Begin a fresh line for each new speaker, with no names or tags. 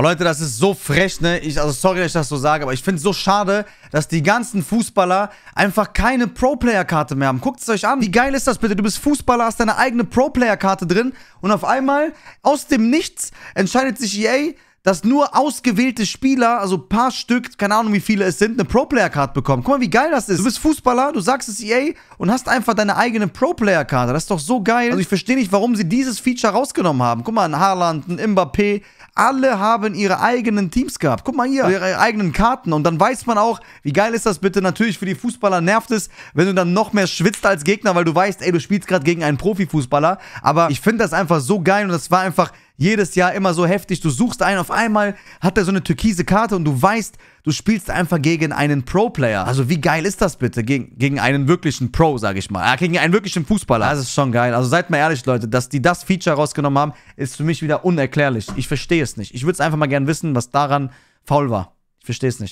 Oh Leute, das ist so frech, ne? Ich, also sorry, dass ich das so sage, aber ich finde es so schade, dass die ganzen Fußballer einfach keine Pro-Player-Karte mehr haben. Guckt es euch an. Wie geil ist das bitte? Du bist Fußballer, hast deine eigene Pro-Player-Karte drin und auf einmal aus dem Nichts entscheidet sich EA, dass nur ausgewählte Spieler, also ein paar Stück, keine Ahnung wie viele es sind, eine Pro-Player-Card bekommen. Guck mal, wie geil das ist. Du bist Fußballer, du sagst es EA und hast einfach deine eigene pro player card Das ist doch so geil. Also ich verstehe nicht, warum sie dieses Feature rausgenommen haben. Guck mal, ein Haaland, ein Mbappé, alle haben ihre eigenen Teams gehabt. Guck mal hier, ihre eigenen Karten. Und dann weiß man auch, wie geil ist das bitte. Natürlich für die Fußballer nervt es, wenn du dann noch mehr schwitzt als Gegner, weil du weißt, ey, du spielst gerade gegen einen Profifußballer. Aber ich finde das einfach so geil und das war einfach jedes Jahr immer so heftig. Du suchst einen, auf einmal hat er so eine türkise Karte und du weißt, du spielst einfach gegen einen Pro-Player. Also wie geil ist das bitte? Gegen, gegen einen wirklichen Pro, sag ich mal. Ja, gegen einen wirklichen Fußballer. Das ist schon geil. Also seid mal ehrlich, Leute, dass die das Feature rausgenommen haben, ist für mich wieder unerklärlich. Ich verstehe es nicht. Ich würde es einfach mal gern wissen, was daran faul war. Ich verstehe es nicht.